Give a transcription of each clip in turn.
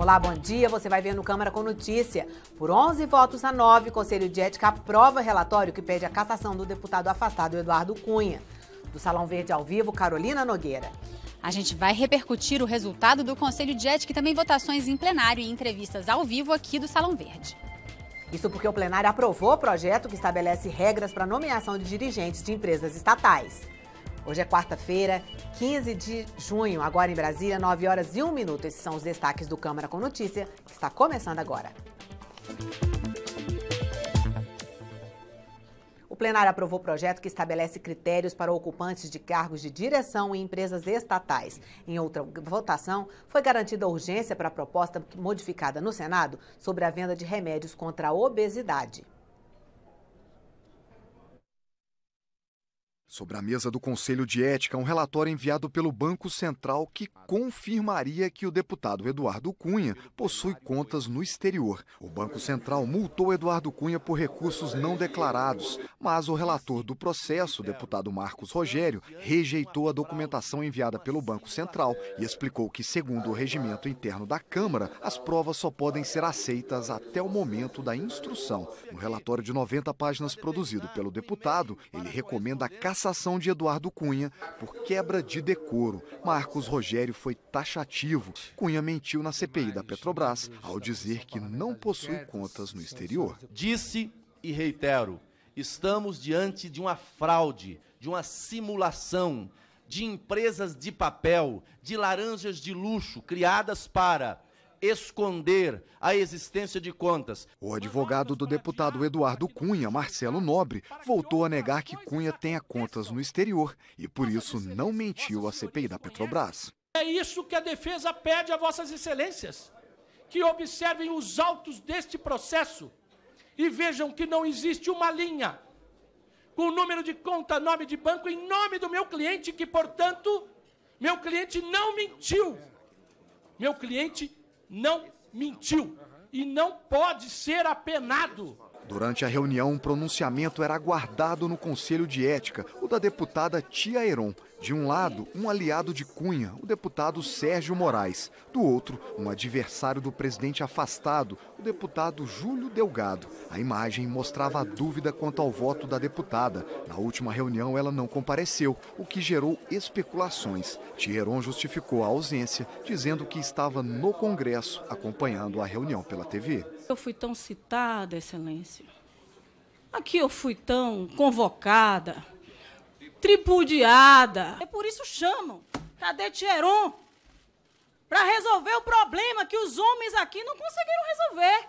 Olá, bom dia. Você vai ver no Câmara com Notícia. Por 11 votos a 9, o Conselho de Ética aprova relatório que pede a cassação do deputado afastado Eduardo Cunha. Do Salão Verde ao vivo, Carolina Nogueira. A gente vai repercutir o resultado do Conselho de Ética e também votações em plenário e entrevistas ao vivo aqui do Salão Verde. Isso porque o plenário aprovou o projeto que estabelece regras para nomeação de dirigentes de empresas estatais. Hoje é quarta-feira, 15 de junho, agora em Brasília, 9 horas e 1 minuto. Esses são os destaques do Câmara com Notícia, que está começando agora. O plenário aprovou o projeto que estabelece critérios para ocupantes de cargos de direção em empresas estatais. Em outra votação, foi garantida urgência para a proposta modificada no Senado sobre a venda de remédios contra a obesidade. sobre a mesa do Conselho de Ética um relatório enviado pelo Banco Central que confirmaria que o deputado Eduardo Cunha possui contas no exterior. O Banco Central multou Eduardo Cunha por recursos não declarados, mas o relator do processo, deputado Marcos Rogério, rejeitou a documentação enviada pelo Banco Central e explicou que, segundo o regimento interno da Câmara, as provas só podem ser aceitas até o momento da instrução. No relatório de 90 páginas produzido pelo deputado, ele recomenda a cassação de Eduardo Cunha por quebra de decoro. Marcos Rogério foi taxativo. Cunha mentiu na CPI da Petrobras ao dizer que não possui contas no exterior. Disse e reitero: estamos diante de uma fraude, de uma simulação, de empresas de papel, de laranjas de luxo criadas para esconder a existência de contas. O advogado do deputado Eduardo Cunha, Marcelo Nobre, voltou a negar que Cunha tenha contas no exterior e, por isso, não mentiu à CPI da Petrobras. É isso que a defesa pede a Vossas Excelências: que observem os autos deste processo e vejam que não existe uma linha com o número de conta, nome de banco em nome do meu cliente, que, portanto, meu cliente não mentiu. Meu cliente não mentiu e não pode ser apenado. Durante a reunião, um pronunciamento era aguardado no Conselho de Ética, o da deputada Tia Heron. De um lado, um aliado de Cunha, o deputado Sérgio Moraes. Do outro, um adversário do presidente afastado, o deputado Júlio Delgado. A imagem mostrava a dúvida quanto ao voto da deputada. Na última reunião, ela não compareceu, o que gerou especulações. Tieron justificou a ausência, dizendo que estava no Congresso acompanhando a reunião pela TV. Eu fui tão citada, Excelência. Aqui eu fui tão convocada tripudiada. É por isso chamam Cadê Tcheron para resolver o problema que os homens aqui não conseguiram resolver.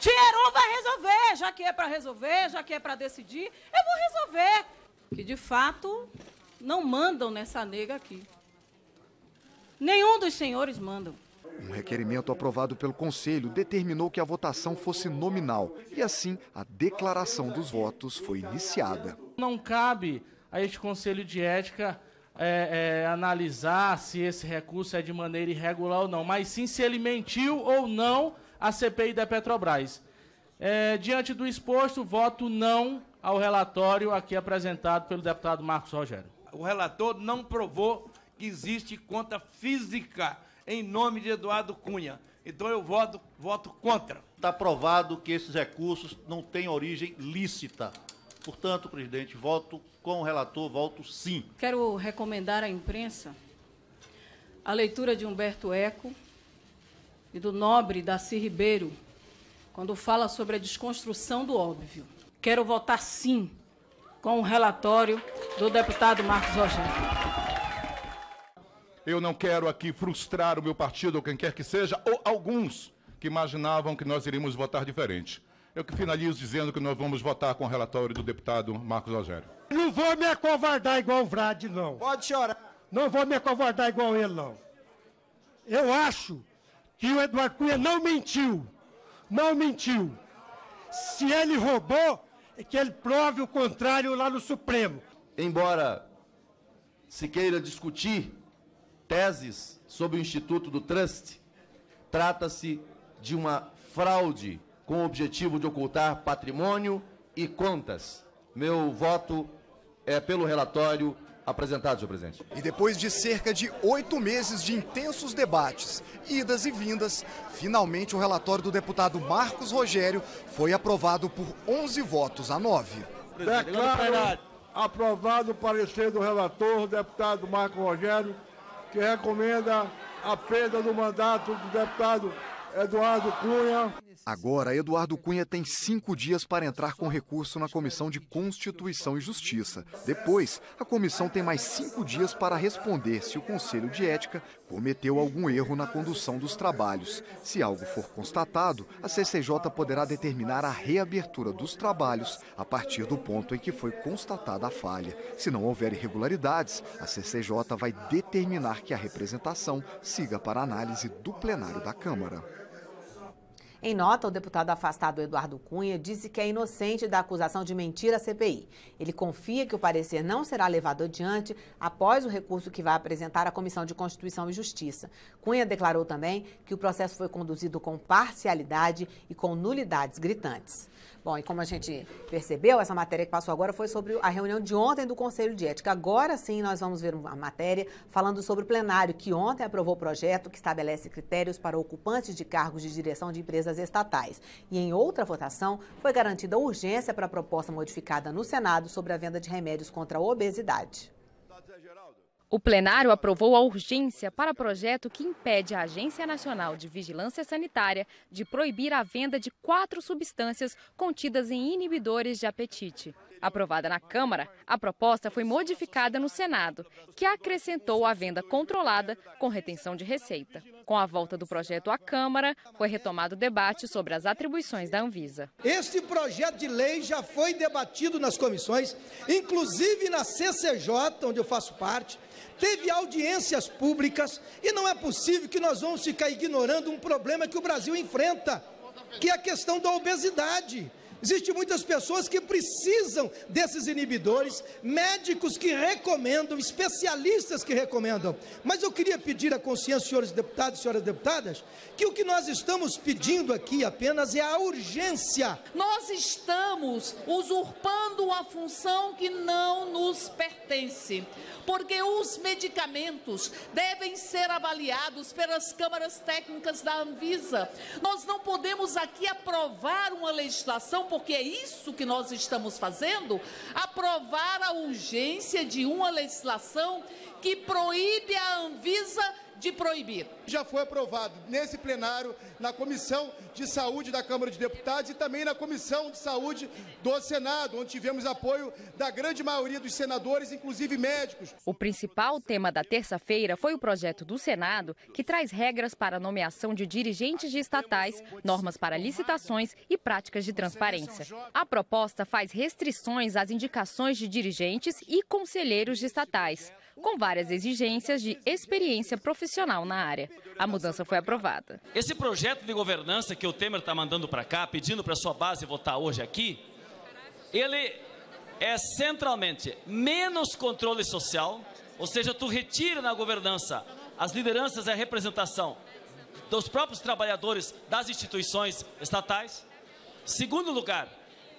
Tcheron vai resolver, já que é para resolver, já que é para decidir, eu vou resolver. Que de fato não mandam nessa nega aqui. Nenhum dos senhores mandam. Um requerimento aprovado pelo Conselho determinou que a votação fosse nominal e assim a declaração dos votos foi iniciada não cabe a este Conselho de Ética é, é, analisar se esse recurso é de maneira irregular ou não, mas sim se ele mentiu ou não à CPI da Petrobras. É, diante do exposto, voto não ao relatório aqui apresentado pelo deputado Marcos Rogério. O relator não provou que existe conta física em nome de Eduardo Cunha. Então eu voto, voto contra. Está provado que esses recursos não têm origem lícita. Portanto, presidente, voto com o relator, voto sim. Quero recomendar à imprensa a leitura de Humberto Eco e do nobre Daci Ribeiro, quando fala sobre a desconstrução do óbvio. Quero votar sim com o relatório do deputado Marcos Rogério. Eu não quero aqui frustrar o meu partido ou quem quer que seja, ou alguns que imaginavam que nós iríamos votar diferente. Eu que finalizo dizendo que nós vamos votar com o relatório do deputado Marcos Rogério. Não vou me acovardar igual o Vrade, não. Pode chorar. Não vou me acovardar igual ele, não. Eu acho que o Eduardo Cunha não mentiu. Não mentiu. Se ele roubou, é que ele prove o contrário lá no Supremo. Embora se queira discutir teses sobre o Instituto do Trust, trata-se de uma fraude com o objetivo de ocultar patrimônio e contas. Meu voto é pelo relatório apresentado, senhor presidente. E depois de cerca de oito meses de intensos debates, idas e vindas, finalmente o relatório do deputado Marcos Rogério foi aprovado por 11 votos a 9. Declaro aprovado o parecer do relator, deputado Marcos Rogério, que recomenda a perda do mandato do deputado Eduardo Cunha. Agora, Eduardo Cunha tem cinco dias para entrar com recurso na Comissão de Constituição e Justiça. Depois, a comissão tem mais cinco dias para responder se o Conselho de Ética cometeu algum erro na condução dos trabalhos. Se algo for constatado, a CCJ poderá determinar a reabertura dos trabalhos a partir do ponto em que foi constatada a falha. Se não houver irregularidades, a CCJ vai determinar que a representação siga para análise do plenário da Câmara. Em nota, o deputado afastado Eduardo Cunha disse que é inocente da acusação de mentira à CPI. Ele confia que o parecer não será levado adiante após o recurso que vai apresentar à Comissão de Constituição e Justiça. Cunha declarou também que o processo foi conduzido com parcialidade e com nulidades gritantes. Bom, e como a gente percebeu, essa matéria que passou agora foi sobre a reunião de ontem do Conselho de Ética. Agora sim, nós vamos ver uma matéria falando sobre o plenário, que ontem aprovou o projeto que estabelece critérios para ocupantes de cargos de direção de empresas estatais. E em outra votação, foi garantida urgência para a proposta modificada no Senado sobre a venda de remédios contra a obesidade. O plenário aprovou a urgência para projeto que impede a Agência Nacional de Vigilância Sanitária de proibir a venda de quatro substâncias contidas em inibidores de apetite. Aprovada na Câmara, a proposta foi modificada no Senado, que acrescentou a venda controlada com retenção de receita. Com a volta do projeto à Câmara, foi retomado o debate sobre as atribuições da Anvisa. Este projeto de lei já foi debatido nas comissões, inclusive na CCJ, onde eu faço parte, teve audiências públicas e não é possível que nós vamos ficar ignorando um problema que o Brasil enfrenta, que é a questão da obesidade. Existem muitas pessoas que precisam desses inibidores, médicos que recomendam, especialistas que recomendam. Mas eu queria pedir à consciência, senhores deputados e senhoras deputadas, que o que nós estamos pedindo aqui apenas é a urgência. Nós estamos usurpando a função que não nos pertence, porque os medicamentos devem ser avaliados pelas câmaras técnicas da Anvisa. Nós não podemos aqui aprovar uma legislação porque é isso que nós estamos fazendo, aprovar a urgência de uma legislação que proíbe a Anvisa de proibir. Já foi aprovado nesse plenário, na Comissão de Saúde da Câmara de Deputados e também na Comissão de Saúde do Senado, onde tivemos apoio da grande maioria dos senadores, inclusive médicos. O principal tema da terça-feira foi o projeto do Senado, que traz regras para a nomeação de dirigentes de estatais, normas para licitações e práticas de transparência. A proposta faz restrições às indicações de dirigentes e conselheiros de estatais com várias exigências de experiência profissional na área. A mudança foi aprovada. Esse projeto de governança que o Temer está mandando para cá, pedindo para sua base votar hoje aqui, ele é centralmente menos controle social, ou seja, tu retira na governança as lideranças e a representação dos próprios trabalhadores das instituições estatais. Segundo lugar,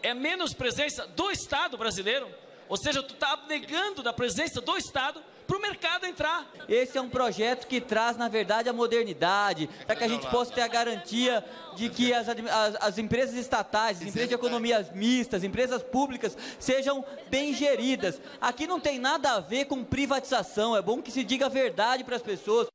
é menos presença do Estado brasileiro, ou seja, tu está negando da presença do Estado para o mercado entrar. Esse é um projeto que traz, na verdade, a modernidade, para que a gente possa ter a garantia de que as, as, as empresas estatais, as empresas de economias mistas, empresas públicas sejam bem geridas. Aqui não tem nada a ver com privatização, é bom que se diga a verdade para as pessoas.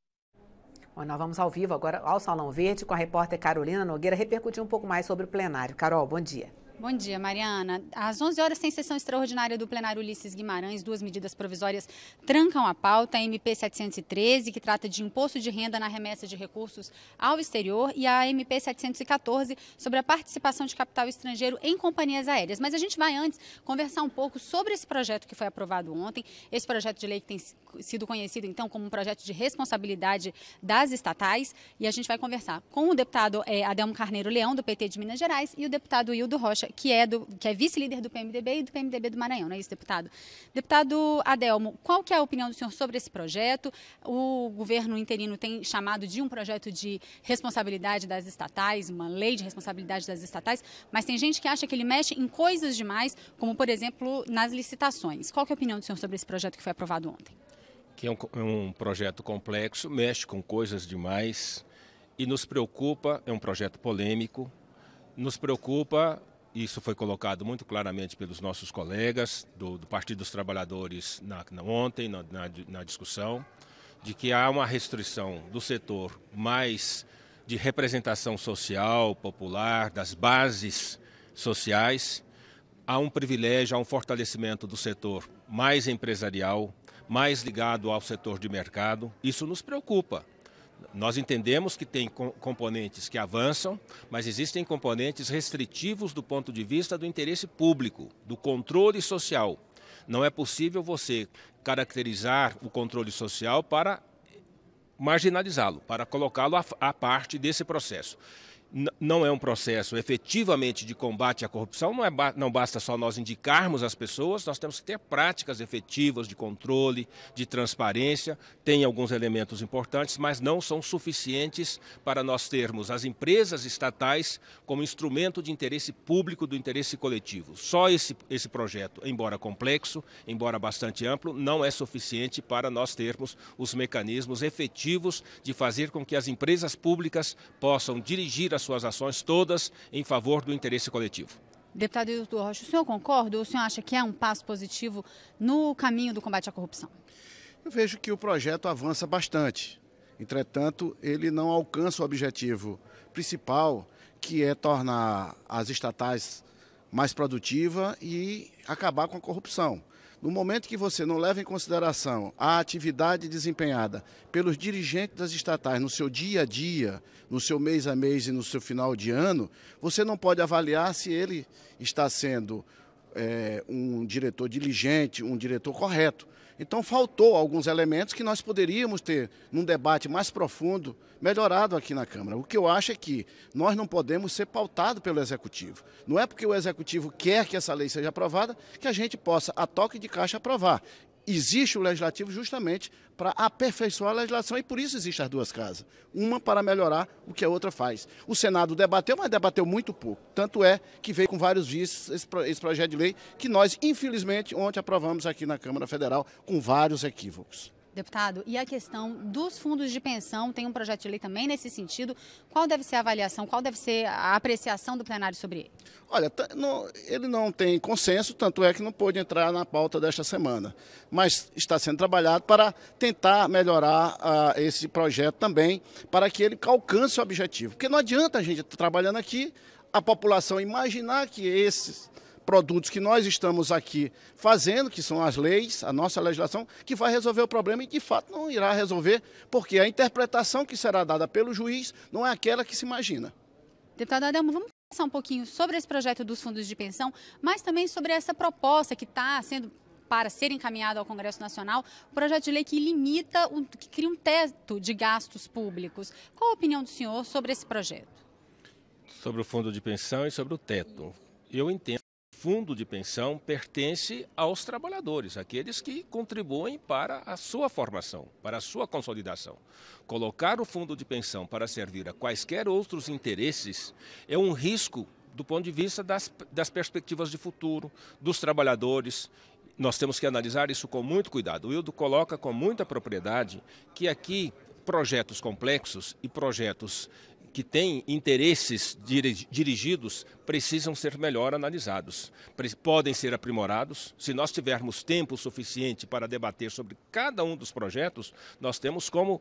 Bom, nós vamos ao vivo agora ao Salão Verde com a repórter Carolina Nogueira repercutir um pouco mais sobre o plenário. Carol, bom dia. Bom dia, Mariana. Às 11 horas tem sessão extraordinária do plenário Ulisses Guimarães. Duas medidas provisórias trancam a pauta, a MP 713, que trata de imposto de renda na remessa de recursos ao exterior, e a MP 714, sobre a participação de capital estrangeiro em companhias aéreas. Mas a gente vai antes conversar um pouco sobre esse projeto que foi aprovado ontem, esse projeto de lei que tem sido conhecido, então, como um projeto de responsabilidade das estatais, e a gente vai conversar com o deputado é, Adelmo Carneiro Leão, do PT de Minas Gerais, e o deputado Hildo Rocha, Rocha, que é, é vice-líder do PMDB e do PMDB do Maranhão, não é isso, deputado? Deputado Adelmo, qual que é a opinião do senhor sobre esse projeto? O governo interino tem chamado de um projeto de responsabilidade das estatais, uma lei de responsabilidade das estatais, mas tem gente que acha que ele mexe em coisas demais, como, por exemplo, nas licitações. Qual que é a opinião do senhor sobre esse projeto que foi aprovado ontem? Que é um, é um projeto complexo, mexe com coisas demais e nos preocupa, é um projeto polêmico, nos preocupa isso foi colocado muito claramente pelos nossos colegas do, do Partido dos Trabalhadores na, na, ontem, na, na discussão, de que há uma restrição do setor mais de representação social, popular, das bases sociais. Há um privilégio, há um fortalecimento do setor mais empresarial, mais ligado ao setor de mercado. Isso nos preocupa. Nós entendemos que tem componentes que avançam, mas existem componentes restritivos do ponto de vista do interesse público, do controle social. Não é possível você caracterizar o controle social para marginalizá-lo, para colocá-lo à parte desse processo não é um processo efetivamente de combate à corrupção, não, é ba não basta só nós indicarmos as pessoas, nós temos que ter práticas efetivas de controle, de transparência, tem alguns elementos importantes, mas não são suficientes para nós termos as empresas estatais como instrumento de interesse público, do interesse coletivo. Só esse, esse projeto, embora complexo, embora bastante amplo, não é suficiente para nós termos os mecanismos efetivos de fazer com que as empresas públicas possam dirigir as suas ações todas em favor do interesse coletivo. Deputado Hilton Rocha, o senhor concorda ou o senhor acha que é um passo positivo no caminho do combate à corrupção? Eu vejo que o projeto avança bastante. Entretanto, ele não alcança o objetivo principal, que é tornar as estatais mais produtivas e acabar com a corrupção. No momento que você não leva em consideração a atividade desempenhada pelos dirigentes das estatais no seu dia a dia, no seu mês a mês e no seu final de ano, você não pode avaliar se ele está sendo é, um diretor diligente, um diretor correto. Então faltou alguns elementos que nós poderíamos ter num debate mais profundo, melhorado aqui na Câmara. O que eu acho é que nós não podemos ser pautados pelo Executivo. Não é porque o Executivo quer que essa lei seja aprovada que a gente possa, a toque de caixa, aprovar existe o legislativo justamente para aperfeiçoar a legislação e por isso existem as duas casas. Uma para melhorar o que a outra faz. O Senado debateu, mas debateu muito pouco. Tanto é que veio com vários vícios esse, esse projeto de lei que nós, infelizmente, ontem aprovamos aqui na Câmara Federal com vários equívocos. Deputado, e a questão dos fundos de pensão, tem um projeto de lei também nesse sentido. Qual deve ser a avaliação, qual deve ser a apreciação do plenário sobre ele? Olha, tá, não, ele não tem consenso, tanto é que não pôde entrar na pauta desta semana. Mas está sendo trabalhado para tentar melhorar uh, esse projeto também, para que ele alcance o objetivo. Porque não adianta a gente tá trabalhando aqui, a população imaginar que esses produtos que nós estamos aqui fazendo, que são as leis, a nossa legislação, que vai resolver o problema e de fato não irá resolver, porque a interpretação que será dada pelo juiz não é aquela que se imagina. Deputado Adelmo, vamos conversar um pouquinho sobre esse projeto dos fundos de pensão, mas também sobre essa proposta que está sendo para ser encaminhado ao Congresso Nacional, um projeto de lei que limita, que cria um teto de gastos públicos. Qual a opinião do senhor sobre esse projeto? Sobre o fundo de pensão e sobre o teto. Eu entendo fundo de pensão pertence aos trabalhadores, aqueles que contribuem para a sua formação, para a sua consolidação. Colocar o fundo de pensão para servir a quaisquer outros interesses é um risco do ponto de vista das, das perspectivas de futuro, dos trabalhadores nós temos que analisar isso com muito cuidado. O Hildo coloca com muita propriedade que aqui projetos complexos e projetos que têm interesses dirigidos precisam ser melhor analisados. Podem ser aprimorados. Se nós tivermos tempo suficiente para debater sobre cada um dos projetos, nós temos como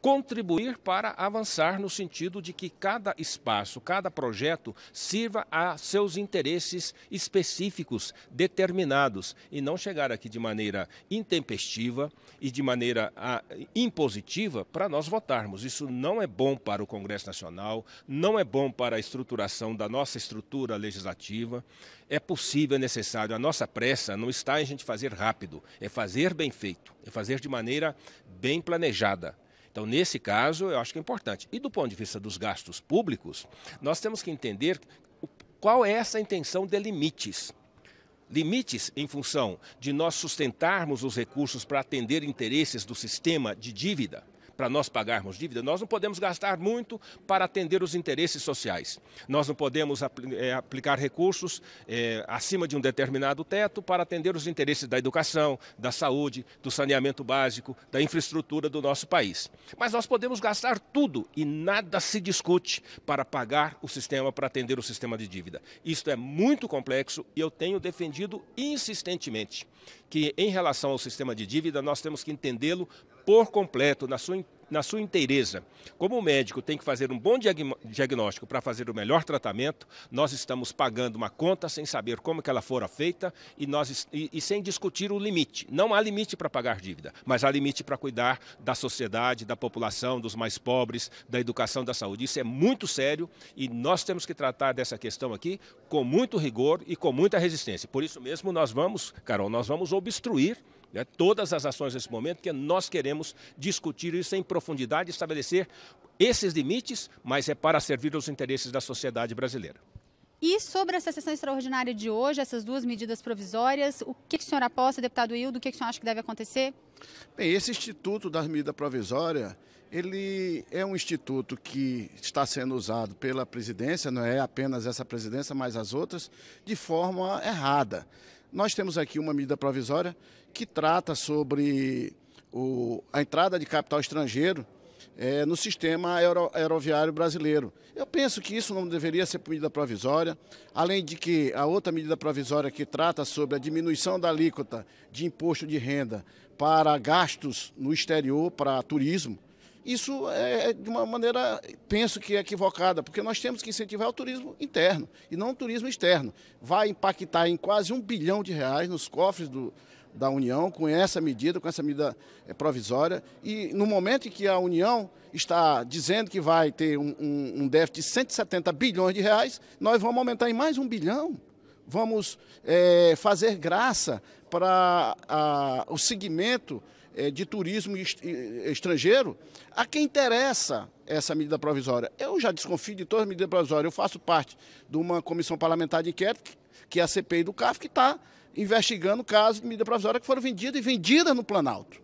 contribuir para avançar no sentido de que cada espaço, cada projeto sirva a seus interesses específicos, determinados, e não chegar aqui de maneira intempestiva e de maneira a, ah, impositiva para nós votarmos. Isso não é bom para o Congresso Nacional, não é bom para a estruturação da nossa estrutura legislativa. É possível, é necessário. A nossa pressa não está em a gente fazer rápido, é fazer bem feito, é fazer de maneira bem planejada então, nesse caso, eu acho que é importante. E do ponto de vista dos gastos públicos, nós temos que entender qual é essa intenção de limites limites em função de nós sustentarmos os recursos para atender interesses do sistema de dívida, para nós pagarmos dívida, nós não podemos gastar muito para atender os interesses sociais. Nós não podemos apl é, eh, aplicar recursos é, acima de um determinado teto para atender os interesses da educação, da saúde, do saneamento básico, da infraestrutura do nosso país. Mas nós podemos gastar tudo e nada se discute para pagar o sistema, para atender o sistema de dívida. Isto é muito complexo e eu tenho defendido insistentemente que, em relação ao sistema de dívida, nós temos que entendê-lo por completo, na sua, na sua inteireza. Como o médico tem que fazer um bom diagnóstico para fazer o melhor tratamento, nós estamos pagando uma conta sem saber como que ela fora feita e, nós, e, e sem discutir o limite. Não há limite para pagar dívida, mas há limite para cuidar da sociedade, da população, dos mais pobres, da educação, da saúde. Isso é muito sério e nós temos que tratar dessa questão aqui com muito rigor e com muita resistência. Por isso mesmo nós vamos, Carol, nós vamos obstruir né? Todas as ações nesse momento, que nós queremos discutir isso em profundidade, estabelecer esses limites, mas é para servir aos interesses da sociedade brasileira. E sobre essa sessão extraordinária de hoje, essas duas medidas provisórias, o que, que o senhor aposta, deputado Hildo, o que, que o senhor acha que deve acontecer? Bem, esse instituto da medida provisória, ele é um instituto que está sendo usado pela presidência, não é apenas essa presidência, mas as outras, de forma errada. Nós temos aqui uma medida provisória que trata sobre o, a entrada de capital estrangeiro é, no sistema aero, aeroviário brasileiro. Eu penso que isso não deveria ser medida provisória, além de que a outra medida provisória que trata sobre a diminuição da alíquota de imposto de renda para gastos no exterior, para turismo, isso é, é de uma maneira, penso que é equivocada, porque nós temos que incentivar o turismo interno e não o turismo externo. Vai impactar em quase um bilhão de reais nos cofres do, da União com essa medida, com essa medida é, provisória. E no momento em que a União está dizendo que vai ter um, um, um déficit de 170 bilhões de reais, nós vamos aumentar em mais um bilhão. Vamos é, fazer graça para a, o segmento é, de turismo estrangeiro, a quem interessa essa medida provisória. Eu já desconfio de todas as medidas provisórias. Eu faço parte de uma comissão parlamentar de inquérito, que é a CPI do CAF, que está investigando casos de medida provisória que foram vendidas e vendidas no Planalto.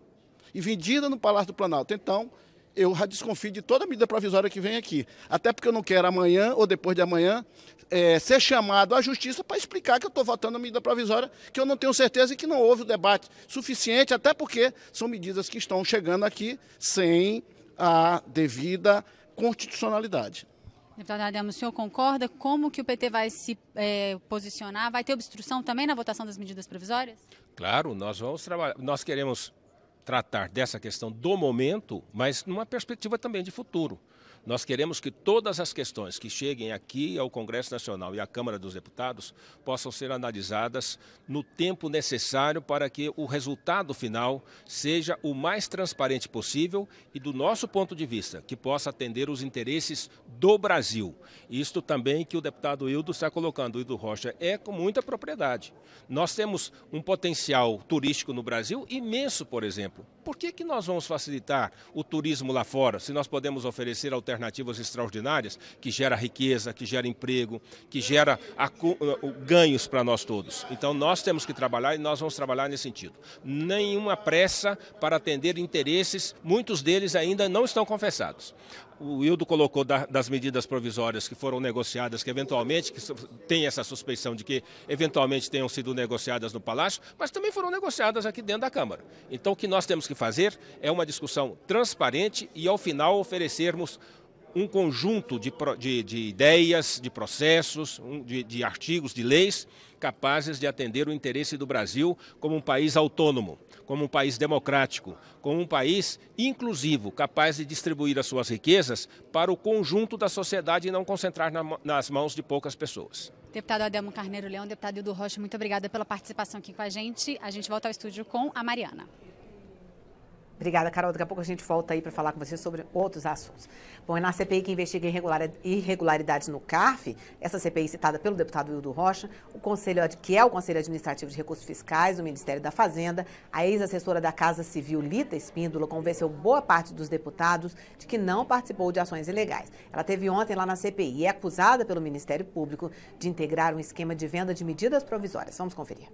E vendidas no Palácio do Planalto. Então, eu já desconfio de toda medida provisória que vem aqui. Até porque eu não quero amanhã ou depois de amanhã é, ser chamado à justiça para explicar que eu estou votando a medida provisória, que eu não tenho certeza e que não houve o debate suficiente, até porque são medidas que estão chegando aqui sem a devida constitucionalidade. Deputado Ademo, o senhor concorda? Como que o PT vai se é, posicionar? Vai ter obstrução também na votação das medidas provisórias? Claro, nós vamos trabalhar. Nós queremos tratar dessa questão do momento, mas numa perspectiva também de futuro. Nós queremos que todas as questões que cheguem aqui ao Congresso Nacional e à Câmara dos Deputados possam ser analisadas no tempo necessário para que o resultado final seja o mais transparente possível e, do nosso ponto de vista, que possa atender os interesses do Brasil. Isto também que o deputado Hildo está colocando, Hildo Rocha, é com muita propriedade. Nós temos um potencial turístico no Brasil imenso, por exemplo. Por que, que nós vamos facilitar o turismo lá fora, se nós podemos oferecer alternativas? alternativas extraordinárias que gera riqueza, que gera emprego, que gera uh, uh, ganhos para nós todos. Então nós temos que trabalhar e nós vamos trabalhar nesse sentido. Nenhuma pressa para atender interesses, muitos deles ainda não estão confessados o Hildo colocou das medidas provisórias que foram negociadas, que eventualmente que tem essa suspeição de que eventualmente tenham sido negociadas no Palácio, mas também foram negociadas aqui dentro da Câmara. Então o que nós temos que fazer é uma discussão transparente e ao final oferecermos um conjunto de, de, de ideias, de processos, de, de artigos, de leis capazes de atender o interesse do Brasil como um país autônomo, como um país democrático, como um país inclusivo, capaz de distribuir as suas riquezas para o conjunto da sociedade e não concentrar na, nas mãos de poucas pessoas. Deputado Adelmo Carneiro Leão, deputado Hildo Rocha, muito obrigada pela participação aqui com a gente. A gente volta ao estúdio com a Mariana. Obrigada, Carol. Daqui a pouco a gente volta aí para falar com você sobre outros assuntos. Bom, é na CPI que investiga irregularidades no CARF, essa CPI citada pelo deputado Hildo Rocha, o conselho, que é o Conselho Administrativo de Recursos Fiscais do Ministério da Fazenda, a ex-assessora da Casa Civil, Lita Espíndola, convenceu boa parte dos deputados de que não participou de ações ilegais. Ela teve ontem lá na CPI e é acusada pelo Ministério Público de integrar um esquema de venda de medidas provisórias. Vamos conferir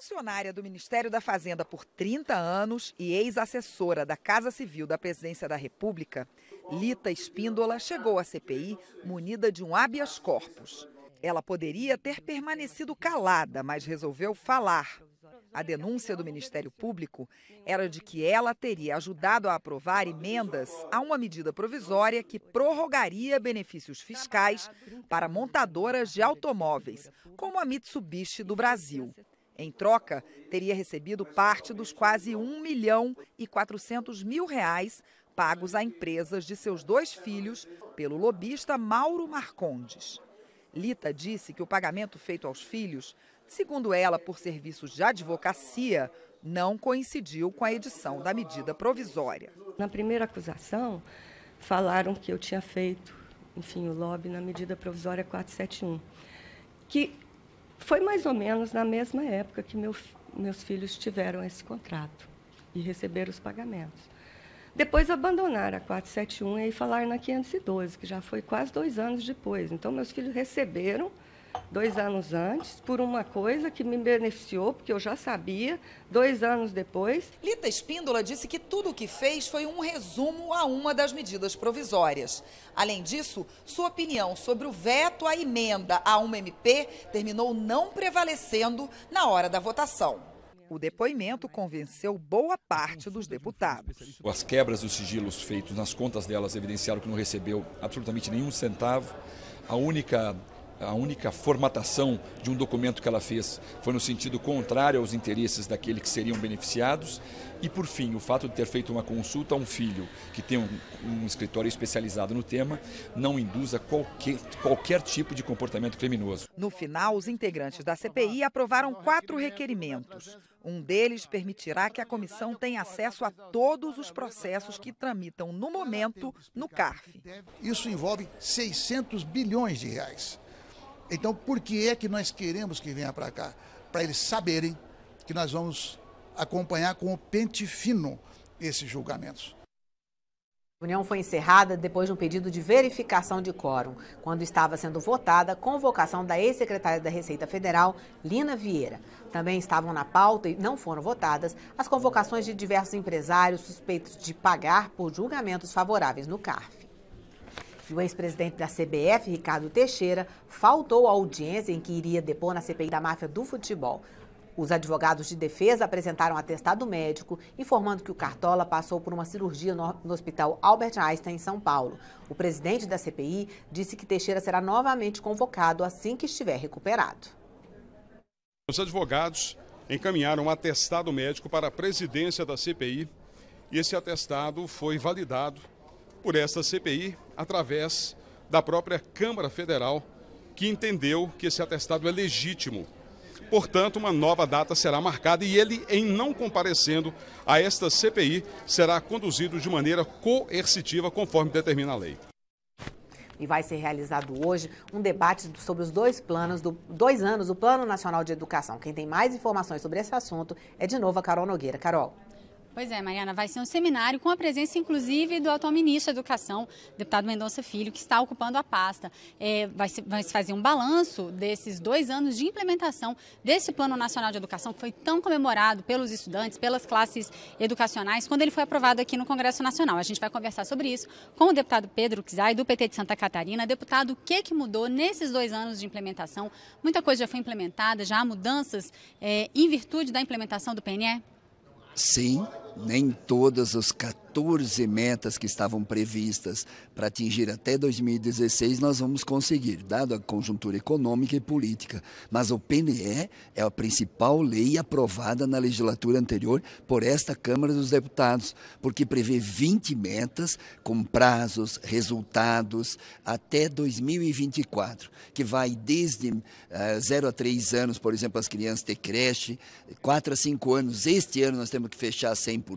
funcionária do Ministério da Fazenda por 30 anos e ex-assessora da Casa Civil da Presidência da República, Lita Espíndola chegou à CPI munida de um habeas corpus. Ela poderia ter permanecido calada, mas resolveu falar. A denúncia do Ministério Público era de que ela teria ajudado a aprovar emendas a uma medida provisória que prorrogaria benefícios fiscais para montadoras de automóveis, como a Mitsubishi do Brasil. Em troca, teria recebido parte dos quase 1 milhão e 400 mil reais pagos a empresas de seus dois filhos pelo lobista Mauro Marcondes. Lita disse que o pagamento feito aos filhos, segundo ela por serviços de advocacia, não coincidiu com a edição da medida provisória. Na primeira acusação, falaram que eu tinha feito, enfim, o lobby na medida provisória 471, que foi mais ou menos na mesma época que meu, meus filhos tiveram esse contrato e receberam os pagamentos. Depois abandonaram a 471 e falaram na 512, que já foi quase dois anos depois. Então, meus filhos receberam dois anos antes, por uma coisa que me beneficiou, porque eu já sabia, dois anos depois. Lita Espíndola disse que tudo o que fez foi um resumo a uma das medidas provisórias. Além disso, sua opinião sobre o veto à emenda a uma MP terminou não prevalecendo na hora da votação. O depoimento convenceu boa parte dos deputados. As quebras dos sigilos feitos nas contas delas evidenciaram que não recebeu absolutamente nenhum centavo. A única a única formatação de um documento que ela fez foi no sentido contrário aos interesses daqueles que seriam beneficiados. E, por fim, o fato de ter feito uma consulta a um filho que tem um, um escritório especializado no tema não induza qualquer, qualquer tipo de comportamento criminoso. No final, os integrantes da CPI aprovaram quatro requerimentos. Um deles permitirá que a comissão tenha acesso a todos os processos que tramitam no momento no CARF. Isso envolve 600 bilhões de reais. Então, por que é que nós queremos que venha para cá? Para eles saberem que nós vamos acompanhar com o pente fino esses julgamentos. A reunião foi encerrada depois de um pedido de verificação de quórum, quando estava sendo votada a convocação da ex-secretária da Receita Federal, Lina Vieira. Também estavam na pauta e não foram votadas as convocações de diversos empresários suspeitos de pagar por julgamentos favoráveis no CARF. E o ex-presidente da CBF, Ricardo Teixeira, faltou à audiência em que iria depor na CPI da máfia do futebol. Os advogados de defesa apresentaram atestado médico, informando que o Cartola passou por uma cirurgia no Hospital Albert Einstein, em São Paulo. O presidente da CPI disse que Teixeira será novamente convocado assim que estiver recuperado. Os advogados encaminharam um atestado médico para a presidência da CPI e esse atestado foi validado por esta CPI através da própria Câmara Federal, que entendeu que esse atestado é legítimo. Portanto, uma nova data será marcada e ele, em não comparecendo a esta CPI, será conduzido de maneira coercitiva, conforme determina a lei e vai ser realizado hoje um debate sobre os dois planos, do, dois anos do Plano Nacional de Educação. Quem tem mais informações sobre esse assunto é de novo a Carol Nogueira. Carol. Pois é, Mariana, vai ser um seminário com a presença, inclusive, do atual ministro da Educação, deputado Mendonça Filho, que está ocupando a pasta. É, vai, se, vai se fazer um balanço desses dois anos de implementação desse Plano Nacional de Educação, que foi tão comemorado pelos estudantes, pelas classes educacionais, quando ele foi aprovado aqui no Congresso Nacional. A gente vai conversar sobre isso com o deputado Pedro Kizai, do PT de Santa Catarina. Deputado, o que, que mudou nesses dois anos de implementação? Muita coisa já foi implementada, já há mudanças é, em virtude da implementação do PNE? Sim nem todas as 14 metas que estavam previstas para atingir até 2016 nós vamos conseguir, dado a conjuntura econômica e política. Mas o PNE é a principal lei aprovada na legislatura anterior por esta Câmara dos Deputados, porque prevê 20 metas com prazos, resultados até 2024, que vai desde uh, eh, 0 a 3 anos, por exemplo, as crianças ter creche, 4 a 5 anos. Este ano nós temos que fechar 100%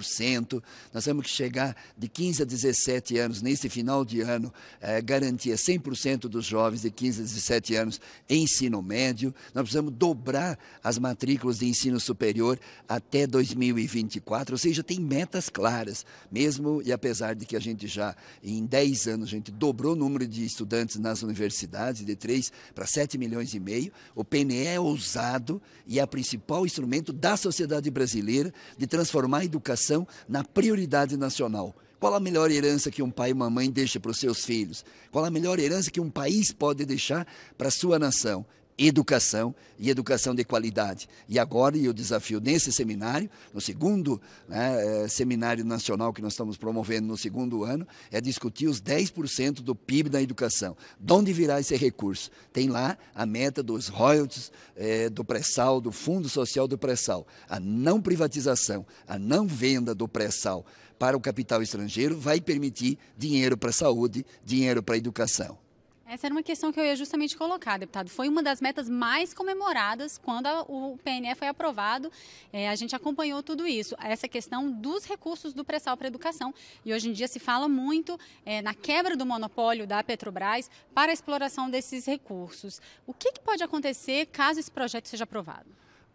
nós temos que chegar de 15 a 17 anos, nesse final de ano, é, garantia 100% dos jovens de 15 a 17 anos ensino médio. Nós precisamos dobrar as matrículas de ensino superior até 2024, ou seja, tem metas claras, mesmo e apesar de que a gente já, em 10 anos, a gente dobrou o número de estudantes nas universidades, de 3 para 7 milhões e meio, o PNE é ousado e é o principal instrumento da sociedade brasileira de transformar a educação educação na prioridade nacional. Qual a melhor herança que um pai e uma mãe deixa para os seus filhos? Qual a melhor herança que um país pode deixar para a sua nação? educação e educação de qualidade. E agora, e o desafio nesse seminário, no segundo né, eh, seminário nacional que nós estamos promovendo no segundo ano, é discutir os 10% do PIB da educação. De onde virá esse recurso? Tem lá a meta dos royalties eh, do pré-sal, do Fundo Social do Pré-sal. A não privatização, a não venda do pré-sal para o capital estrangeiro vai permitir dinheiro para a saúde, dinheiro para a educação. Essa era uma questão que eu ia justamente colocar, deputado. Foi uma das metas mais comemoradas quando a, o PNE foi aprovado. É, a gente acompanhou tudo isso. Essa questão dos recursos do pré-sal para a educação. E hoje em dia se fala muito é, na quebra do monopólio da Petrobras para a exploração desses recursos. O que, que pode acontecer caso esse projeto seja aprovado?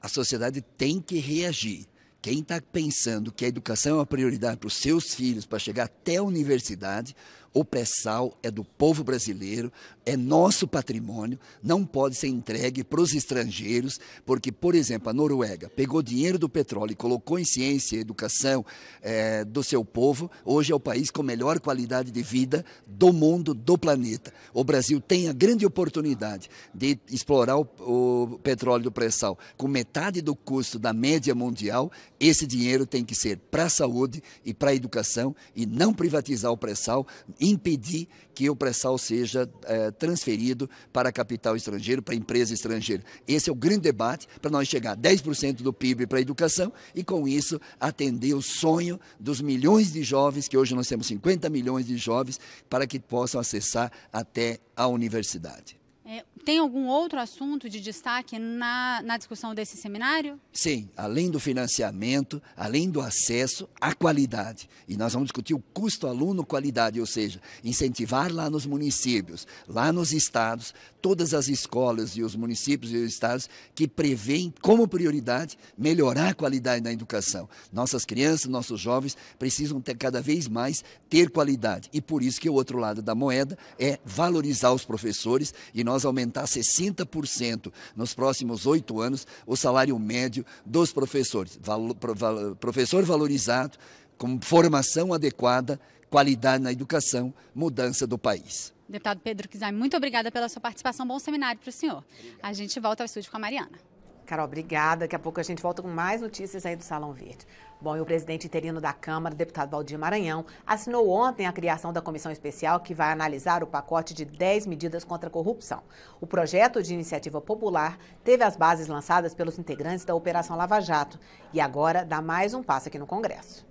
A sociedade tem que reagir. Quem está pensando que a educação é uma prioridade para os seus filhos, para chegar até a universidade, o pré-sal é do povo brasileiro, é nosso patrimônio, não pode ser entregue para os estrangeiros, porque, por exemplo, a Noruega pegou dinheiro do petróleo e colocou em ciência e educação é, do seu povo, hoje é o país com melhor qualidade de vida do mundo, do planeta. O Brasil tem a grande oportunidade de explorar o, o petróleo do pré-sal com metade do custo da média mundial. Esse dinheiro tem que ser para a saúde e para a educação e não privatizar o pré-sal impedir que o pré-sal seja é, transferido para capital estrangeiro, para empresa estrangeira. Esse é o grande debate para nós chegar a 10% do PIB para a educação e, com isso, atender o sonho dos milhões de jovens, que hoje nós temos 50 milhões de jovens, para que possam acessar até a universidade. É, tem algum outro assunto de destaque na, na discussão desse seminário? Sim, além do financiamento, além do acesso, a qualidade. E nós vamos discutir o custo aluno-qualidade, ou seja, incentivar lá nos municípios, lá nos estados, todas as escolas e os municípios e os estados que prevêem como prioridade melhorar a qualidade da educação. Nossas crianças, nossos jovens precisam ter cada vez mais ter qualidade. E por isso que o outro lado da moeda é valorizar os professores e nós nós aumentar 60% nos próximos oito anos o salário médio dos professores. pro, val, professor valorizado, com formação adequada, qualidade na educação, mudança do país. Deputado Pedro Kizai, muito obrigada pela sua participação. Bom seminário para o senhor. A gente volta ao estúdio com a Mariana. Carol, obrigada. Daqui a pouco a gente volta com mais notícias aí do Salão Verde. Bom, e o presidente interino da Câmara, deputado Valdir Maranhão, assinou ontem a criação da comissão especial que vai analisar o pacote de 10 medidas contra a corrupção. O projeto de iniciativa popular teve as bases lançadas pelos integrantes da Operação Lava Jato e agora dá mais um passo aqui no Congresso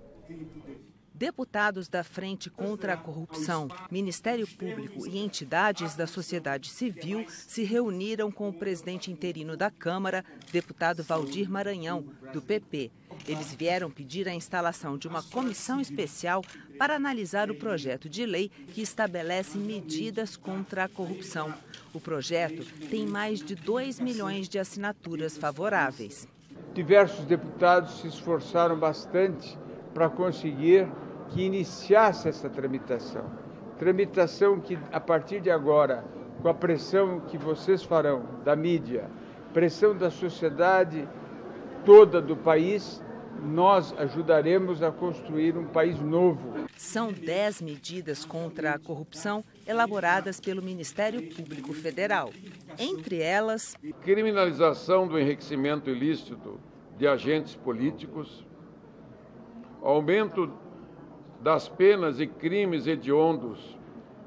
deputados da Frente contra a Corrupção, Ministério Público e entidades da sociedade civil se reuniram com o presidente interino da Câmara, deputado Valdir Maranhão, do PP. Eles vieram pedir a instalação de uma comissão especial para analisar o projeto de lei que estabelece medidas contra a corrupção. O projeto tem mais de 2 milhões de assinaturas favoráveis. Diversos deputados se esforçaram bastante para conseguir que iniciasse essa tramitação. Tramitação que, a partir de agora, com a pressão que vocês farão da mídia, pressão da sociedade toda do país, nós ajudaremos a construir um país novo. São dez medidas contra a corrupção elaboradas pelo Ministério Público Federal. Entre elas, criminalização do enriquecimento ilícito de agentes políticos, aumento das penas e crimes hediondos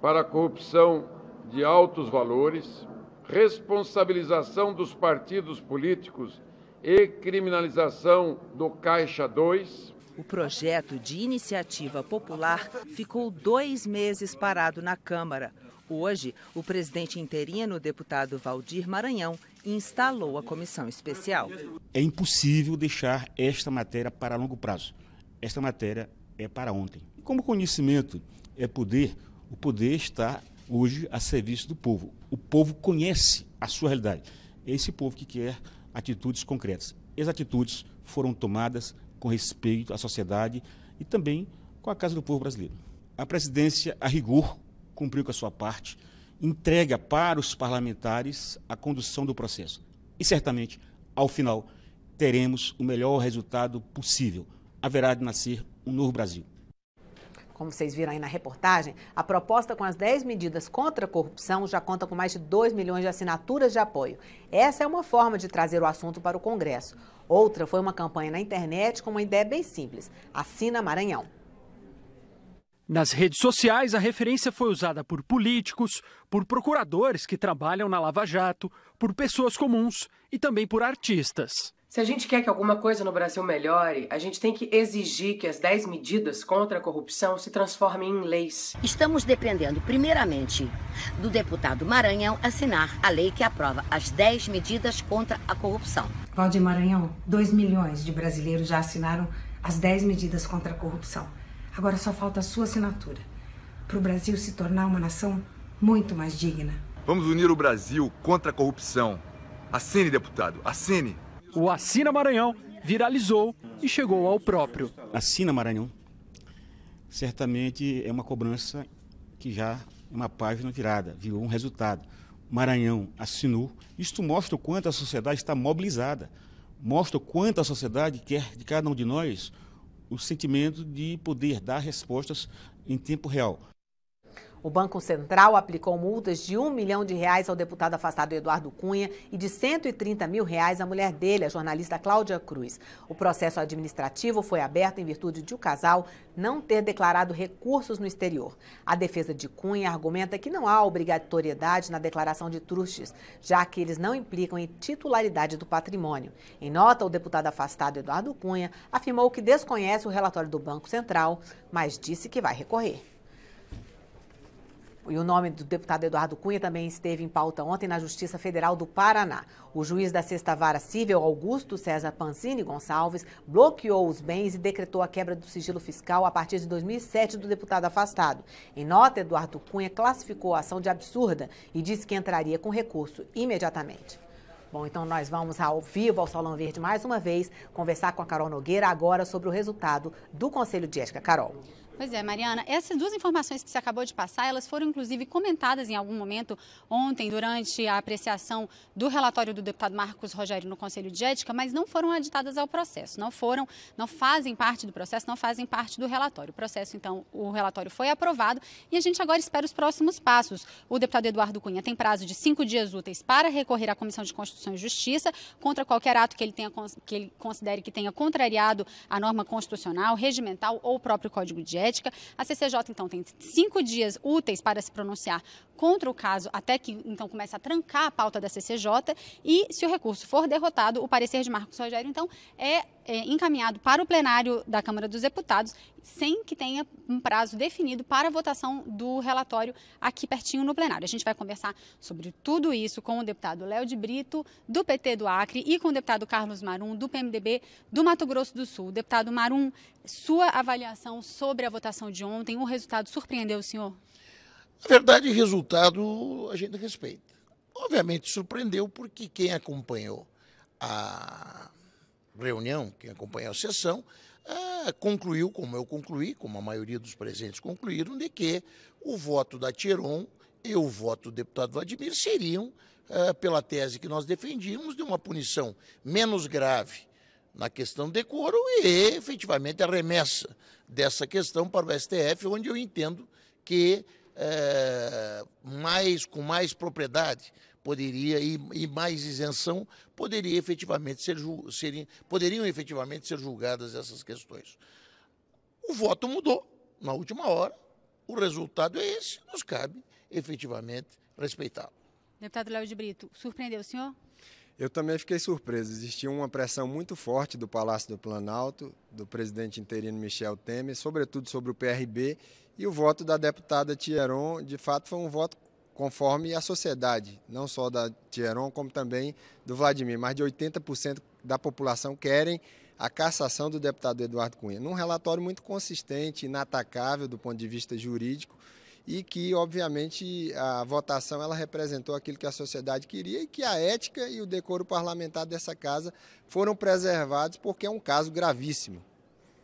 para a corrupção de altos valores, responsabilização dos partidos políticos e criminalização do Caixa 2. O projeto de iniciativa popular ficou dois meses parado na Câmara. Hoje, o presidente interino, deputado Valdir Maranhão, instalou a comissão especial. É impossível deixar esta matéria para longo prazo. Esta matéria é para ontem. Como conhecimento é poder, o poder está hoje a serviço do povo. O povo conhece a sua realidade. É esse povo que quer atitudes concretas. As atitudes foram tomadas com respeito à sociedade e também com a Casa do Povo Brasileiro. A presidência, a rigor, cumpriu com a sua parte, entrega para os parlamentares a condução do processo. E certamente, ao final, teremos o melhor resultado possível. Haverá de nascer um novo Brasil. Como vocês viram aí na reportagem, a proposta com as 10 medidas contra a corrupção já conta com mais de 2 milhões de assinaturas de apoio. Essa é uma forma de trazer o assunto para o Congresso. Outra foi uma campanha na internet com uma ideia bem simples: Assina Maranhão. Nas redes sociais, a referência foi usada por políticos, por procuradores que trabalham na Lava Jato, por pessoas comuns e também por artistas. Se a gente quer que alguma coisa no Brasil melhore, a gente tem que exigir que as 10 medidas contra a corrupção se transformem em leis. Estamos dependendo, primeiramente, do deputado Maranhão assinar a lei que aprova as 10 medidas contra a corrupção. Valdir Maranhão, 2 milhões de brasileiros já assinaram as 10 medidas contra a corrupção. Agora só falta a sua assinatura para o Brasil se tornar uma nação muito mais digna. Vamos unir o Brasil contra a corrupção. Assine, deputado, assine! O Assina Maranhão viralizou e chegou ao próprio. Assina Maranhão certamente é uma cobrança que já é uma página virada, virou um resultado. Maranhão assinou. Isto mostra o quanto a sociedade está mobilizada, mostra o quanto a sociedade quer de cada um de nós o sentimento de poder dar respostas em tempo real. O Banco Central aplicou multas de um milhão de reais ao deputado afastado Eduardo Cunha e de 130 mil reais à mulher dele, a jornalista Cláudia Cruz. O processo administrativo foi aberto em virtude de o casal não ter declarado recursos no exterior. A defesa de Cunha argumenta que não há obrigatoriedade na declaração de trustes, já que eles não implicam em titularidade do patrimônio. Em nota, o deputado afastado Eduardo Cunha afirmou que desconhece o relatório do Banco Central, mas disse que vai recorrer. E o nome do deputado Eduardo Cunha também esteve em pauta ontem na Justiça Federal do Paraná. O juiz da Sexta Vara Cível, Augusto César Pancini Gonçalves, bloqueou os bens e decretou a quebra do sigilo fiscal a partir de 2007 do deputado afastado. Em nota, Eduardo Cunha classificou a ação de absurda e disse que entraria com recurso imediatamente. Bom, então nós vamos ao vivo ao Salão Verde mais uma vez conversar com a Carol Nogueira agora sobre o resultado do Conselho de Ética. Carol. Pois é, Mariana, essas duas informações que você acabou de passar, elas foram inclusive comentadas em algum momento ontem durante a apreciação do relatório do deputado Marcos Rogério no Conselho de Ética, mas não foram aditadas ao processo, não foram, não fazem parte do processo, não fazem parte do relatório. O processo, então, o relatório foi aprovado e a gente agora espera os próximos passos. O deputado Eduardo Cunha tem prazo de cinco dias úteis para recorrer à Comissão de Constituição e Justiça contra qualquer ato que ele, tenha, que ele considere que tenha contrariado a norma constitucional, regimental ou o próprio Código de Ética. Ética. A CCJ, então, tem cinco dias úteis para se pronunciar contra o caso, até que, então, começa a trancar a pauta da CCJ. E, se o recurso for derrotado, o parecer de Marcos Rogério, então, é, é encaminhado para o plenário da Câmara dos Deputados, sem que tenha um prazo definido para a votação do relatório aqui pertinho no plenário. A gente vai conversar sobre tudo isso com o deputado Léo de Brito, do PT do Acre, e com o deputado Carlos Marum, do PMDB do Mato Grosso do Sul. Deputado Marum, sua avaliação sobre a votação de ontem? O resultado surpreendeu o senhor? Na verdade, o resultado a gente respeita. Obviamente surpreendeu porque quem acompanhou a reunião, quem acompanhou a sessão, ah, concluiu, como eu concluí, como a maioria dos presentes concluíram, de que o voto da Tiron e o voto do deputado Vladimir seriam, ah, pela tese que nós defendíamos, de uma punição menos grave na questão do decoro e efetivamente a remessa dessa questão para o STF, onde eu entendo que é, mais, com mais propriedade poderia e, e, mais isenção poderia efetivamente ser, poderiam efetivamente ser julgadas essas questões. O voto mudou na última hora, o resultado é esse, nos cabe efetivamente respeitá-lo. Deputado Léo de Brito, surpreendeu o senhor? Eu também fiquei surpreso. Existia uma pressão muito forte do Palácio do Planalto, do presidente interino Michel Temer, sobretudo sobre o PRB, e o voto da deputada Tieron, de fato, foi um voto conforme a sociedade, não só da Tieron, como também do Vladimir. Mais de 80% da população querem a cassação do deputado Eduardo Cunha. Num relatório muito consistente, inatacável do ponto de vista jurídico, e que, obviamente, a votação ela representou aquilo que a sociedade queria e que a ética e o decoro parlamentar dessa casa foram preservados porque é um caso gravíssimo.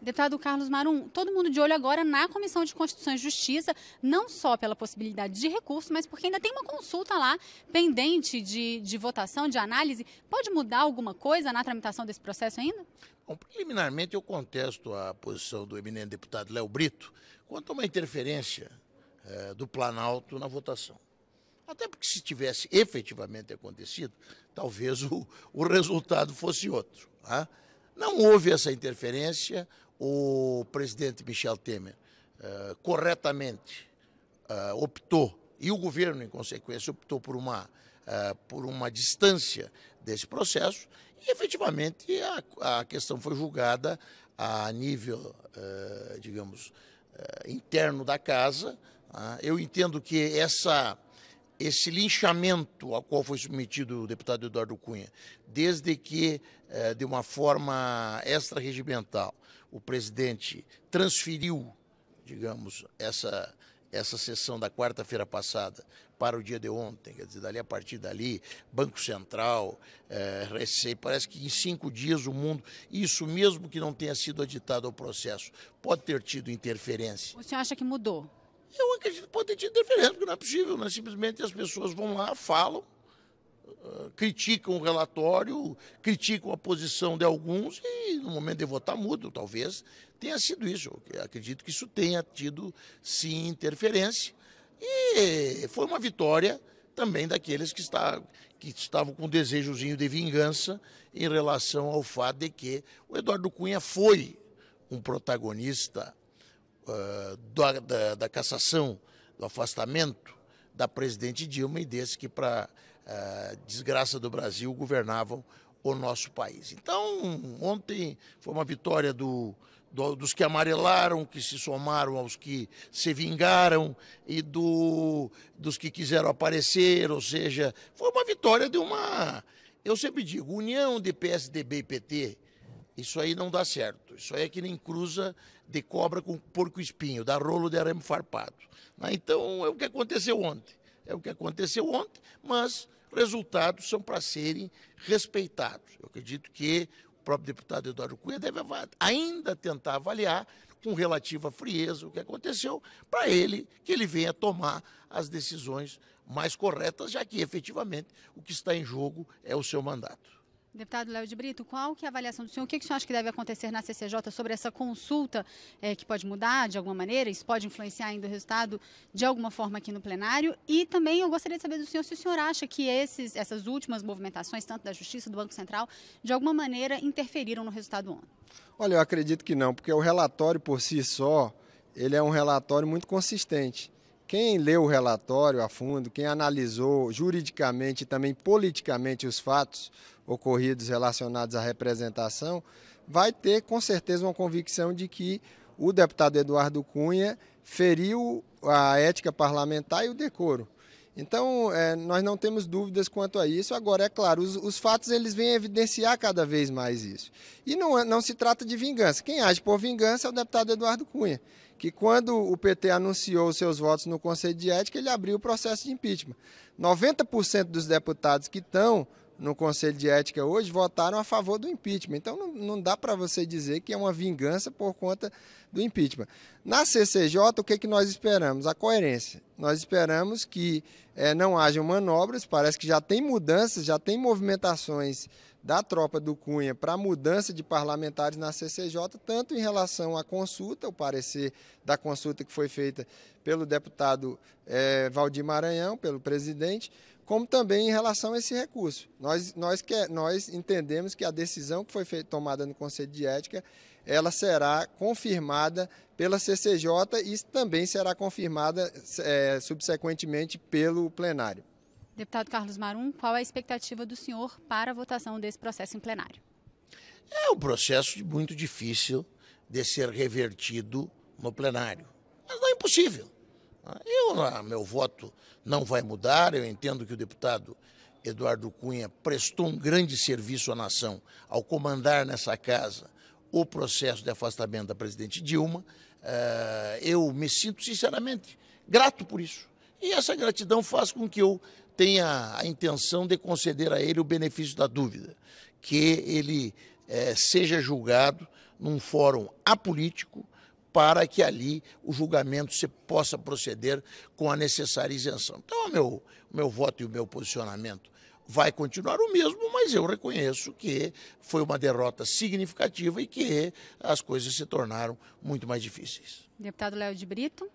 Deputado Carlos Marum, todo mundo de olho agora na Comissão de Constituição e Justiça, não só pela possibilidade de recurso, mas porque ainda tem uma consulta lá pendente de, de votação, de análise. Pode mudar alguma coisa na tramitação desse processo ainda? Bom, preliminarmente eu contesto a posição do eminente deputado Léo Brito quanto a uma interferência eh, do Planalto na votação. Até porque se tivesse efetivamente acontecido, talvez o, o resultado fosse outro. Né? Não houve essa interferência, o presidente Michel Temer eh, corretamente eh, optou, e o governo, em consequência, optou por uma, por uma distância desse processo, e efetivamente a, a questão foi julgada a nível, digamos, interno da casa, ah, eu entendo que essa, esse linchamento ao qual foi submetido o deputado Eduardo Cunha, desde que, eh, de uma forma extra-regimental, o presidente transferiu, digamos, essa, essa sessão da quarta-feira passada para o dia de ontem, quer dizer, dali a partir dali, Banco Central, é, Receita, parece que em cinco dias o mundo, isso mesmo que não tenha sido aditado ao processo, pode ter tido interferência. O senhor acha que mudou? eu é acredito que pode ter tido interferência, porque não é possível, né? Simplesmente as pessoas vão lá, falam, ah, criticam o relatório, criticam a posição de alguns e no momento de votar mudam. Talvez tenha sido isso. Eu acredito que isso tenha tido, sim, interferência. E foi uma vitória também daqueles que, está, que estavam com um desejozinho de vingança em relação ao fato de que o Eduardo Cunha foi um protagonista uh, da, da, cassação, do afastamento da presidente Dilma e desse que, para uh, ah, desgraça do Brasil, governavam o nosso país. Então, ontem foi uma vitória do, do, dos que amarelaram, que se somaram aos que se vingaram e do, dos que quiseram aparecer, ou seja, foi uma vitória de uma. Eu sempre digo, união de PSDB e PT isso aí não dá certo. Isso aí é que nem cruza de cobra com porco espinho, dá rolo de arame farpado. Né? Então é o que aconteceu ontem. É o que aconteceu ontem, mas resultados são para serem respeitados. Eu acredito que o próprio deputado Eduardo Cunha deve ainda tentar avaliar com relativa frieza o que aconteceu, para ele que ele venha tomar as decisões mais corretas, já que efetivamente o que está em jogo é o seu mandato. Deputado Léo de Brito, qual que é a avaliação do senhor? O que, que o senhor acha que deve acontecer na CCJ sobre essa consulta é, que pode mudar de alguma maneira? Isso pode influenciar ainda o resultado de alguma forma aqui no plenário? E também eu gostaria de saber do senhor se o senhor acha que esses, essas últimas movimentações, tanto da Justiça, do Banco Central, de alguma maneira interferiram no resultado ontem. Olha, eu acredito que não, porque o relatório por si só, ele é um relatório muito consistente. Quem leu o relatório a fundo, quem analisou juridicamente e também politicamente os fatos, ocorridos relacionados à representação, vai ter com certeza uma convicção de que o deputado Eduardo Cunha feriu a ética parlamentar e o decoro. Então, é, nós não temos dúvidas quanto a isso. Agora, é claro, os, os fatos eles vêm evidenciar cada vez mais isso. E não, não se trata de vingança. Quem age por vingança é o deputado Eduardo Cunha, que quando o PT anunciou seus votos no Conselho de Ética, ele abriu o processo de impeachment. 90% dos deputados que estão no Conselho de Ética hoje votaram a favor do impeachment. Então não, não dá para você dizer que é uma vingança por conta do impeachment. Na CCJ, o que, que nós esperamos? A coerência. Nós esperamos que é, não hajam manobras, parece que já tem mudanças, já tem movimentações da tropa do Cunha para mudança de parlamentares na CCJ, tanto em relação à consulta, o parecer da consulta que foi feita pelo deputado é, Valdir Maranhão, pelo presidente, como também em relação a esse recurso. Nós, nós, que, é, nós entendemos que a decisão que foi feita, tomada no Conselho de Ética, ela será confirmada pela CCJ e também será confirmada é, subsequentemente pelo plenário. Deputado Carlos Marum, qual é a expectativa do senhor para a votação desse processo em plenário? É um processo muito difícil de ser revertido no plenário, mas não é impossível. Eu, ah, meu voto não vai mudar, eu entendo que o deputado Eduardo Cunha prestou um grande serviço à nação ao comandar nessa casa o processo de afastamento da presidente Dilma. Eh, eu me sinto sinceramente grato por isso. E essa gratidão faz com que eu tenha a intenção de conceder a ele o benefício da dúvida, que ele eh, seja julgado num fórum apolítico, para que ali o julgamento se possa proceder com a necessária isenção. Então, o meu, meu voto e o meu posicionamento vai continuar o mesmo, mas eu reconheço que foi uma derrota significativa e que as coisas se tornaram muito mais difíceis. Deputado Léo de Brito.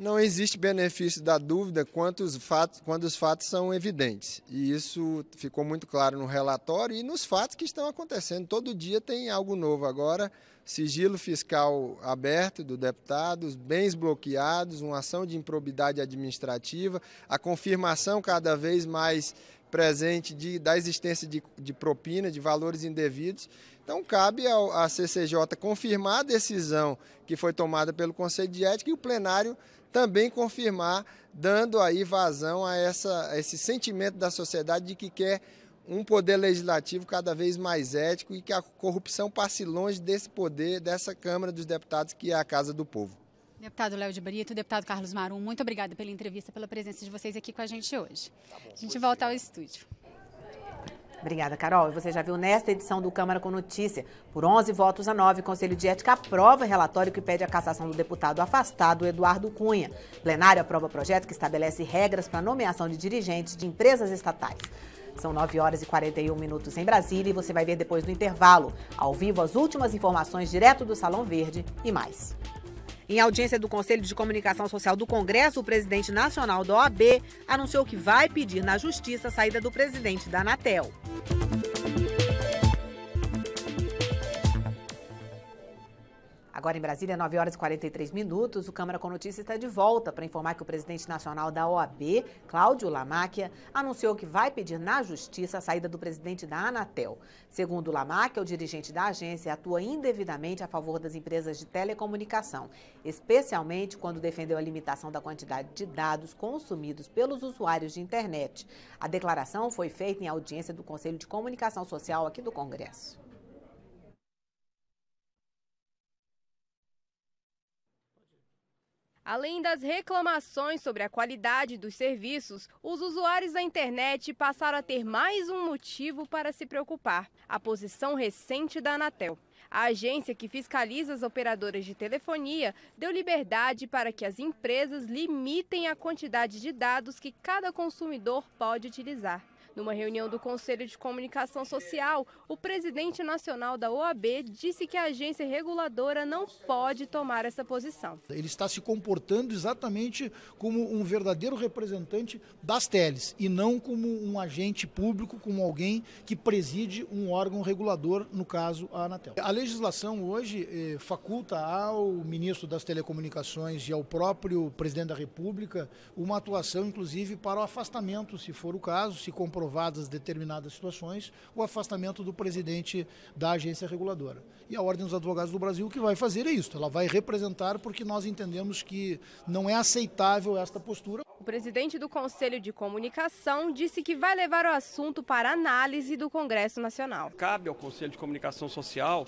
Não existe benefício da dúvida quando os, fatos, quando os fatos são evidentes. E isso ficou muito claro no relatório e nos fatos que estão acontecendo. Todo dia tem algo novo agora. Sigilo fiscal aberto do deputado, os bens bloqueados, uma ação de improbidade administrativa, a confirmação cada vez mais presente de, da existência de, de propina, de valores indevidos. Então, cabe à CCJ confirmar a decisão que foi tomada pelo Conselho de Ética e o plenário também confirmar, dando aí vazão a, essa, a esse sentimento da sociedade de que quer um poder legislativo cada vez mais ético e que a corrupção passe longe desse poder, dessa Câmara dos Deputados, que é a Casa do Povo. Deputado Léo de Brito, deputado Carlos Marum, muito obrigada pela entrevista, pela presença de vocês aqui com a gente hoje. Tá bom, a gente volta é. ao estúdio. Obrigada, Carol. E você já viu nesta edição do Câmara com Notícia. Por 11 votos a 9, o Conselho de Ética aprova relatório que pede a cassação do deputado afastado Eduardo Cunha. Plenário aprova projeto que estabelece regras para nomeação de dirigentes de empresas estatais. São 9 horas e 41 minutos em Brasília e você vai ver depois do intervalo. Ao vivo, as últimas informações direto do Salão Verde e mais. Em audiência do Conselho de Comunicação Social do Congresso, o presidente nacional da OAB anunciou que vai pedir na Justiça a saída do presidente da Anatel. Agora em Brasília, 9 horas e 43 minutos, o Câmara com Notícias está de volta para informar que o presidente nacional da OAB, Cláudio Lamáquia, anunciou que vai pedir na justiça a saída do presidente da Anatel. Segundo Lamáquia, o dirigente da agência atua indevidamente a favor das empresas de telecomunicação, especialmente quando defendeu a limitação da quantidade de dados consumidos pelos usuários de internet. A declaração foi feita em audiência do Conselho de Comunicação Social aqui do Congresso. Além das reclamações sobre a qualidade dos serviços, os usuários da internet passaram a ter mais um motivo para se preocupar: a posição recente da Anatel. A agência que fiscaliza as operadoras de telefonia deu liberdade para que as empresas limitem a quantidade de dados que cada consumidor pode utilizar. Numa reunião do Conselho de Comunicação Social, o presidente nacional da OAB disse que a agência reguladora não pode tomar essa posição. Ele está se comportando exatamente como um verdadeiro representante das teles e não como um agente público, como alguém que preside um órgão regulador, no caso a Anatel. A legislação hoje eh, faculta ao ministro das Telecomunicações e ao próprio presidente da República uma atuação, inclusive, para o afastamento, se for o caso, se comportar aprovadas determinadas situações, o afastamento do presidente da agência reguladora. E a Ordem dos Advogados do Brasil o que vai fazer é isso, ela vai representar porque nós entendemos que não é aceitável esta postura. O presidente do Conselho de Comunicação disse que vai levar o assunto para análise do Congresso Nacional. Cabe ao Conselho de Comunicação Social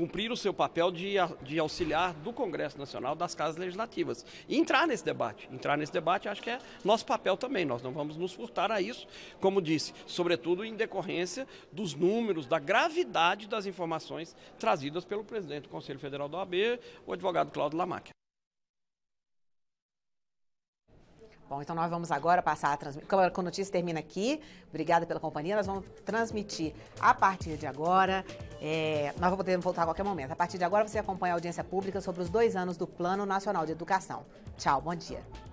cumprir o seu papel de, de auxiliar do Congresso Nacional das casas legislativas e entrar nesse debate. Entrar nesse debate acho que é nosso papel também. Nós não vamos nos furtar a isso, como disse, sobretudo em decorrência dos números, da gravidade das informações trazidas pelo presidente do Conselho Federal da OAB, o advogado Cláudio Lamacchia Bom, então nós vamos agora passar a transmitir. Câmara com Notícias termina aqui. Obrigada pela companhia. Nós vamos transmitir a partir de agora. É, nós vamos poder voltar a qualquer momento. A partir de agora você acompanha a audiência pública sobre os dois anos do Plano Nacional de Educação. Tchau, bom dia.